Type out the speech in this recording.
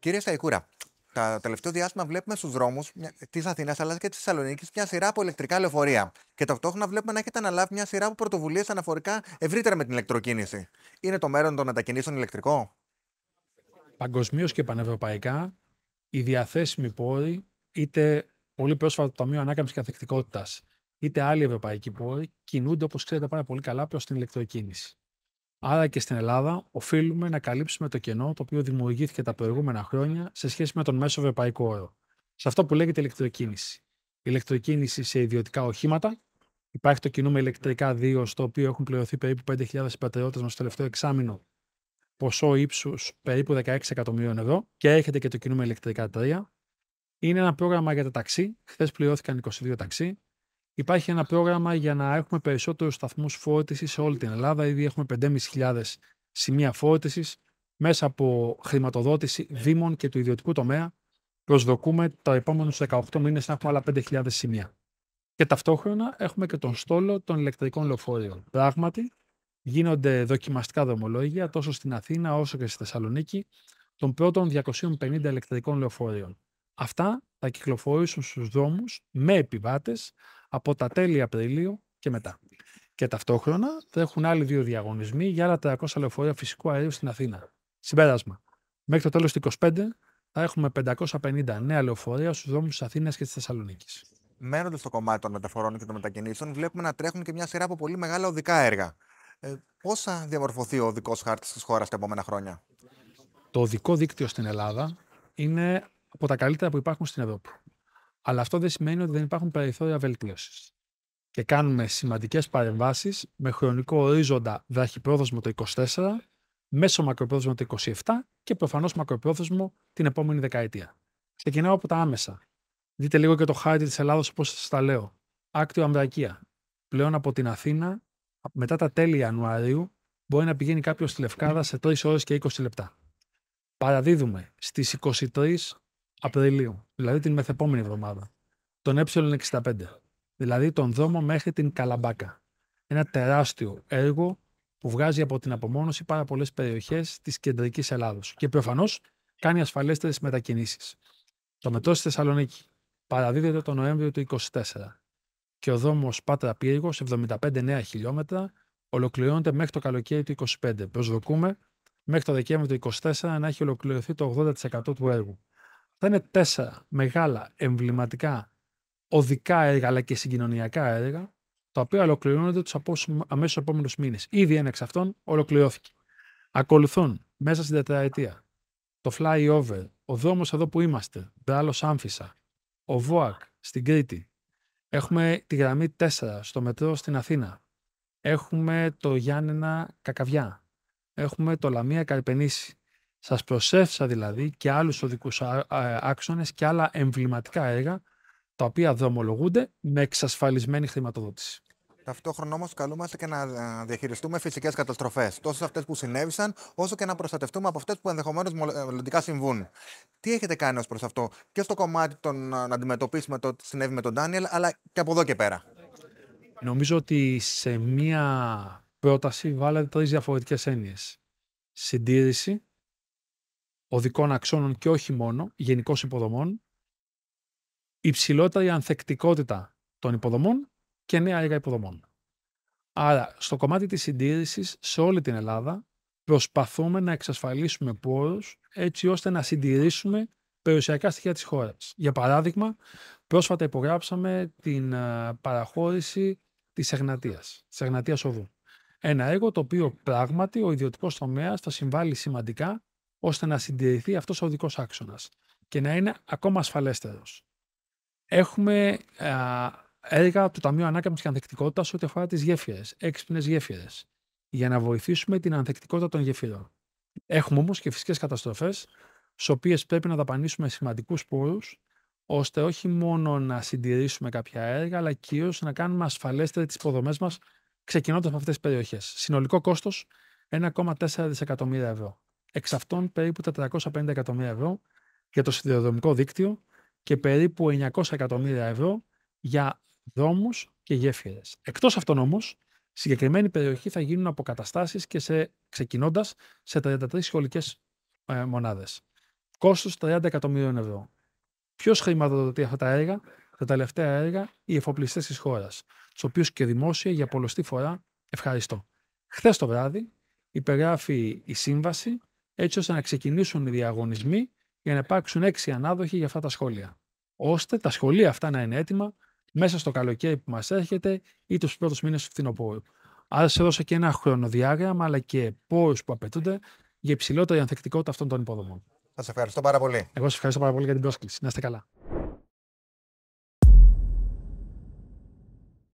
Κύριε Σαϊκούρα, τα τελευταίο διάστημα βλέπουμε στους δρόμους της Αθήνας αλλά και της Θεσσαλονίκης μια σειρά από ηλεκτρικά λεωφορεία. Και ταυτόχρονα βλέπουμε να έχετε αναλάβει μια σειρά από πρωτοβουλίες αναφορικά ευρύτερα με την ηλεκτροκίνηση. Είναι το μέλλον των μετακινήσεων ηλεκτρικό. Παγκοσμίως και πανευρωπαϊκά, οι διαθέσιμοι πόροι, είτε πολύ πρόσφατα το Ταμείο Ανάκαμψης και Ανθεκτικότητας, είτε άλλοι ευρωπαϊκοί πόροι, κινούνται όπως ξέρετε πάρα πολύ καλά προς την ηλεκτροκίνηση. Άρα και στην Ελλάδα οφείλουμε να καλύψουμε το κενό το οποίο δημιουργήθηκε τα προηγούμενα χρόνια σε σχέση με τον μέσο ευρωπαϊκό όρο. Σε αυτό που λέγεται ηλεκτροκίνηση. Ηλεκτροκίνηση σε ιδιωτικά οχήματα. Υπάρχει το Κινούμε ηλεκτρικά 2, στο οποίο έχουν πληρωθεί περίπου 5.000 πατριώτες μας το τελευταίο εξάμεινο, ποσό ύψους περίπου 16 εκατομμυρίων ευρώ. Και έρχεται και το Κινούμε ηλεκτρικά 3. Είναι ένα πρόγραμμα για τα ταξί. Χθες πληρώθηκαν 22 ταξί. Υπάρχει ένα πρόγραμμα για να έχουμε περισσότερους σταθμούς φόρτισης σε όλη την Ελλάδα. Ήδη έχουμε 5.500 σημεία φόρτισης μέσα από χρηματοδότηση Δήμων και του ιδιωτικού τομέα. Προσδοκούμε τα επόμενους 18 μήνες να έχουμε άλλα 5.000 σημεία. Και ταυτόχρονα έχουμε και τον στόλο των ηλεκτρικών λεωφορείων. Πράγματι, γίνονται δοκιμαστικά δρομολόγια τόσο στην Αθήνα όσο και στη Θεσσαλονίκη των πρώτων 250 ηλεκτρικών λεωφορείων. Αυτά θα κυκλοφορήσουν στους δρόμους με επιβάτες από τα τέλη Απριλίου και μετά. Και ταυτόχρονα θα έχουν άλλοι δύο διαγωνισμοί για άλλα 300 λεωφορεία φυσικού αερίου στην Αθήνα. Συμπέρασμα. Μέχρι το τέλος του 25 θα έχουμε 550 νέα λεωφορεία στους δρόμους της Αθήνας και της Θεσσαλονίκης. Μένοντας στο κομμάτι των μεταφορών και των μετακινήσεων, βλέπουμε να τρέχουν και μια σειρά από πολύ μεγάλα οδικά έργα. Ε, πώς θα διαμορφωθεί ο οδικός χάρτης της χώρας τα επόμενα χρόνια, Το οδικό δίκτυο στην Ελλάδα είναι από τα καλύτερα που υπάρχουν στην Ευρώπη. Αλλά αυτό δεν σημαίνει ότι δεν υπάρχουν περιθώρια βελτίωσης. Και κάνουμε σημαντικές παρεμβάσεις με χρονικό ορίζοντα βραχυπρόθεσμο το 24, μέσο μακροπρόθεσμο το 27 και προφανώς μακροπρόθεσμο την επόμενη δεκαετία. Ξεκινάω από τα άμεσα. Δείτε λίγο και το χάρτη της Ελλάδα, όπω σας τα λέω. Άκτιο Αμβρακία. Πλέον από την Αθήνα, μετά τα τέλη Ιανουαρίου, μπορεί να πηγαίνει κάποιος στη Λευκάδα σε 3 ώρες και 20 λεπτά. Παραδίδουμε στις 23 Απριλίου, δηλαδή την μεθεπόμενη εβδομάδα, τον ε65, δηλαδή τον δρόμο μέχρι την Καλαμπάκα. Ένα τεράστιο έργο που βγάζει από την απομόνωση πάρα πολλές περιοχές της κεντρικής Ελλάδος και προφανώς κάνει ασφαλέστερες μετακινήσεις. Το μετρό στη Θεσσαλονίκη παραδίδεται τον Νοέμβριο του 24 και ο δρόμο Πάτρα Πύργος, 75 νέα χιλιόμετρα, ολοκληρώνεται μέχρι το καλοκαίρι του 25. Προσδοκούμε μέχρι το Δεκέμβριο του 24 να έχει ολοκληρωθεί το 80% του έργου. Θα είναι τέσσερα μεγάλα εμβληματικά οδικά έργα αλλά και συγκοινωνιακά έργα, τα οποία ολοκληρώνονται τους αμέσως επόμενους μήνες. Ήδη ένα εξ αυτών ολοκληρώθηκε. Ακολουθούν μέσα στην τετραετία το flyover, ο δρόμος εδώ που είμαστε, μπράλο Άμφισα, ο ΒΟΑΚ στην Κρήτη. Έχουμε τη γραμμή 4 στο μετρό στην Αθήνα. Έχουμε το Γιάννενα Κακαβιά. Έχουμε το Λαμία Καρπενήσι. Σας προσέφησα δηλαδή και άλλους οδικούς άξονες και άλλα εμβληματικά έργα τα οποία δρομολογούνται με εξασφαλισμένη χρηματοδότηση. Ταυτόχρονα όμως, καλούμαστε και να ε, διαχειριστούμε φυσικές καταστροφές, τόσο αυτές που συνέβησαν, όσο και να προστατευτούμε από αυτές που ενδεχομένως ε, μελλοντικά συμβούν. Τι έχετε κάνει ως προς αυτό, και στο κομμάτι των, ε, να αντιμετωπίσουμε το τι συνέβη με τον Ντάνιελ, αλλά και από εδώ και πέρα. Νομίζω ότι σε μία πρόταση βάλατε τρεις διαφορετικές έννοιες. Συντήρηση, οδικών αξώνων και όχι μόνο, γενικώς υποδομών, υψηλότερη ανθεκτικότητα των υποδομών και νέα έργα υποδομών. Άρα, στο κομμάτι της συντήρησης σε όλη την Ελλάδα προσπαθούμε να εξασφαλίσουμε πόρους έτσι ώστε να συντηρήσουμε περιουσιακά στοιχεία της χώρας. Για παράδειγμα, πρόσφατα υπογράψαμε την ε, παραχώρηση της Εγνατίας, της Εγνατίας Οδού. Ένα έργο το οποίο πράγματι ο ιδιωτικός τομέας θα συμβάλλει σημαντικά ώστε να συντηρηθεί αυτός ο οδικός άξονας και να είναι ακόμα ασφαλέστερος. Έχουμε έργα του Ταμείου ανάκαμψης και ανθεκτικότητας ό,τι αφορά τις γέφυρες. έξυπνες γέφυρες, για να βοηθήσουμε την ανθεκτικότητα των γεφυρών. Έχουμε όμως και φυσικές καταστροφές, στις οποίες πρέπει να δαπανίσουμε σημαντικούς πόρους, ώστε όχι μόνο να συντηρήσουμε κάποια έργα, αλλά κυρίως να κάνουμε ασφαλέστερες τις υποδομές μας ξεκινώντας από αυτές τις περιοχές. Συνολικό κόστος 1,4 δισεκατομμύρια ευρώ εξ αυτών περίπου 450 εκατομμύρια ευρώ για το σιδηροδρομικό δίκτυο και περίπου 900 εκατομμύρια ευρώ για δρόμους και γέφυρες. Εκτός αυτών όμως, συγκεκριμένη περιοχή θα γίνουν αποκαταστάσεις και σε, ξεκινώντας σε 33 σχολικές ε, μονάδες. Κόστος 30 εκατομμύριων ευρώ. Ποιος χρηματοδοτεί αυτά τα έργα, τα τελευταία έργα, οι εφοπλιστές της χώρας, τους οποίους και δημόσια για πολλωστή φορά ευχαριστώ. Χθες το βράδυ υπεγράφει η σύμβαση έτσι ώστε να ξεκινήσουν οι διαγωνισμοί για να υπάρξουν έξι ανάδοχοι για αυτά τα σχόλια. Ώστε τα σχολεία αυτά να είναι έτοιμα μέσα στο καλοκαίρι που μας έρχεται ή τους πρώτους μήνες του φθινοπόρου. Άρα, σε δώσα και ένα χρονοδιάγραμμα αλλά και πόρους που απαιτούνται για υψηλότερη ανθεκτικότητα αυτών των υποδομών. Σας ευχαριστώ πάρα πολύ. Εγώ σας ευχαριστώ πάρα πολύ για την πρόσκληση. Να είστε καλά.